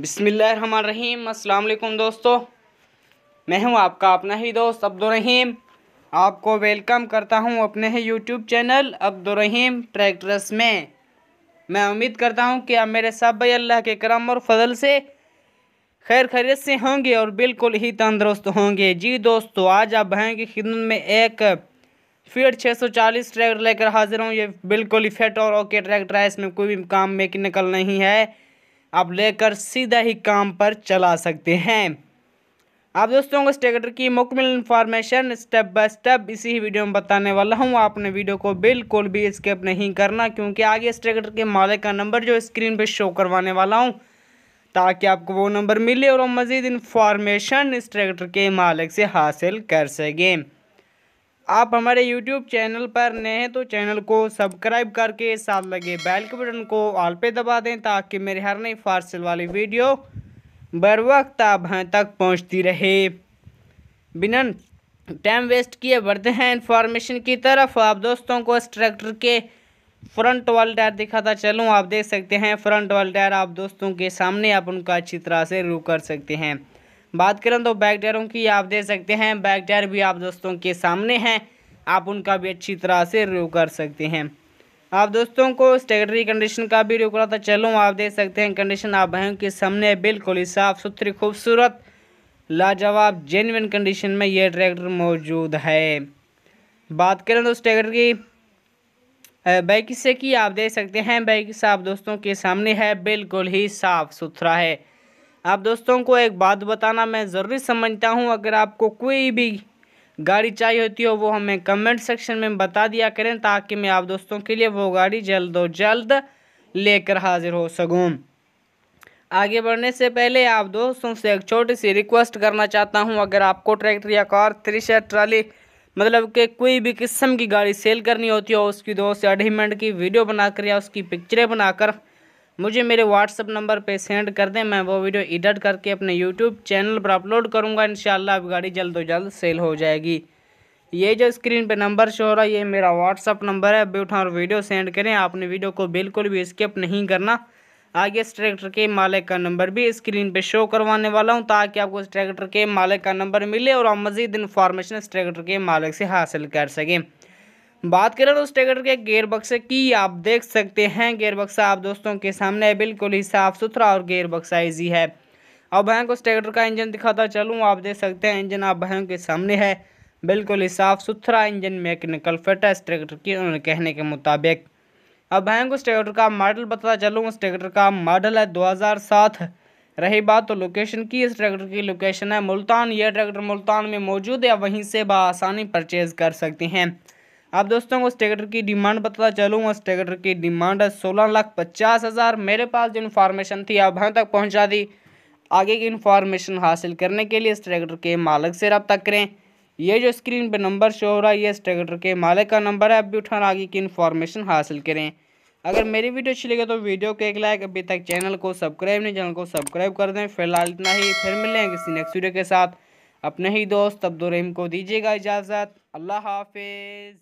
बिसमीम अल्लाम दोस्तों मैं हूं आपका अपना ही दोस्त अब्दुलरहीम आपको वेलकम करता हूं अपने ही यूट्यूब चैनल अब्दुलरहीम ट्रैक्टर्स में मैं उम्मीद करता हूं कि आप मेरे सब भाई अल्लाह के करम और फजल से खैर खैरियत से होंगे और बिल्कुल ही तंदरुस्त होंगे जी दोस्तों आज आप भाई की खिदमत में एक सौ चालीस ट्रैक्टर लेकर हाजिर हूँ ये बिल्कुल ही फिट और ओके ट्रैक्टर है इसमें कोई भी काम मेकिनिकल नहीं है आप लेकर सीधा ही काम पर चला सकते हैं आप दोस्तों को स्टेटर की मुकमिल इन्फॉर्मेशन स्टेप बाय स्टेप इसी ही वीडियो में बताने वाला हूँ आपने वीडियो को बिल्कुल भी स्किप नहीं करना क्योंकि आगे स्टेटर के मालिक का नंबर जो स्क्रीन पे शो करवाने वाला हूँ ताकि आपको वो नंबर मिले और मज़ीद इन्फॉर्मेशन इस ट्रैक्टर के मालिक से हासिल कर सकें आप हमारे YouTube चैनल पर नए हैं तो चैनल को सब्सक्राइब करके साथ लगे बैल के बटन को ऑल पे दबा दें ताकि मेरे हर नई फारसल वाली वीडियो बर वक्त आप तक पहुंचती रहे बिना टाइम वेस्ट किए बढ़ते हैं इन्फॉर्मेशन की तरफ आप दोस्तों को इस ट्रैक्टर के फ्रंट वाल टायर दिखाता चलूँ आप देख सकते हैं फ्रंट वाल टायर आप दोस्तों के सामने आप उनका अच्छी तरह से रू कर सकते हैं बात करें तो बैक टायरों की आप दे सकते हैं बैक टायर भी आप दोस्तों के सामने हैं आप उनका भी अच्छी तरह से रिव्यू कर सकते हैं आप दोस्तों को स्टेगरी कंडीशन का भी रिव्यू कराता चलो आप देख सकते हैं कंडीशन आप भाई के सामने बिल्कुल ही साफ़ सुथरी खूबसूरत लाजवाब जेनविन कंडीशन में यह ट्रैक्टर मौजूद है बात करें तो ट्रैक्टर की बाइक से की आप देख सकते हैं बाइक साफ आप दोस्तों के सामने है बिल्कुल ही साफ़ सुथरा है आप दोस्तों को एक बात बताना मैं ज़रूरी समझता हूँ अगर आपको कोई भी गाड़ी चाहिए होती हो वो हमें कमेंट सेक्शन में बता दिया करें ताकि मैं आप दोस्तों के लिए वो गाड़ी जल्द और जल्द लेकर हाजिर हो सकूँ आगे बढ़ने से पहले आप दोस्तों से एक छोटी सी रिक्वेस्ट करना चाहता हूँ अगर आपको ट्रैक्टर या कार थ्रिश या ट्राली मतलब कि कोई भी किस्म की गाड़ी सेल करनी होती हो उसकी दो से मिनट की वीडियो बनाकर या उसकी पिक्चरें बनाकर मुझे मेरे व्हाट्सअप नंबर पे सेंड कर दें मैं वो वीडियो एडिट करके अपने यूट्यूब चैनल पर अपलोड करूँगा इन अब गाड़ी जल्द अज जल्द सेल हो जाएगी ये जो स्क्रीन पे नंबर शो हो रहा है ये मेरा व्हाट्सअप नंबर है अभी उठा और वीडियो सेंड करें आपने वीडियो को बिल्कुल भी स्किप नहीं करना आगे इस ट्रैक्टर के मालिक का नंबर भी स्क्रीन पे शो करवाने वाला हूँ ताकि आपको इस ट्रैक्टर के मालिक का नंबर मिले और आप मज़ीद इन्फॉर्मेशन इस ट्रैक्टर के मालिक से हासिल कर सकें बात करें तो स्टेगर के गेयर बक्से की आप देख सकते हैं गेयर बक्सा आप दोस्तों के सामने बिल्कुल ही साफ सुथरा और गेयर बक्सा इजी है अब भैं को स्टेगर का इंजन दिखाता चलूँ आप देख सकते हैं इंजन आप भैं के सामने है बिल्कुल ही साफ सुथरा इंजन मैकेनिकल फिट है स्टेगर की उन्होंने कहने के मुताबिक अब भैं को स्टेगर का मॉडल बताता चलूँ स्टेगर का मॉडल है दो रही बात तो लोकेशन की इस ट्रैक्टर की लोकेशन है मुल्तान यह ट्रैक्टर मुल्तान में मौजूद है वहीं से बसानी परचेज़ कर सकते हैं अब दोस्तों उस ट्रैक्टर की डिमांड बताता चलूँ उस ट्रैक्टर की डिमांड है सोलह लाख पचास हज़ार मेरे पास जो इन्फॉर्मेशन थी आप वहाँ तक पहुँचा दी आगे की इन्फॉर्मेशन हासिल करने के लिए इस ट्रैक्टर के मालिक से रब्ता करें ये जो स्क्रीन पर नंबर शो हो रहा है ये इस ट्रैक्टर के मालिक का नंबर है अब भी उठाना आगे की इन्फॉर्मेशन हासिल करें अगर मेरी वीडियो अच्छी लगे तो वीडियो को एक लाइक अभी तक चैनल को सब्सक्राइब नहीं चैनल को सब्सक्राइब कर दें फिलहाल इतना ही फिर मिलेंगे किसी नेक्स्ट वीडियो के साथ अपने ही दोस्त अब्दुलरहीम को दीजिएगा इजाज़त अल्लाह हाफिज़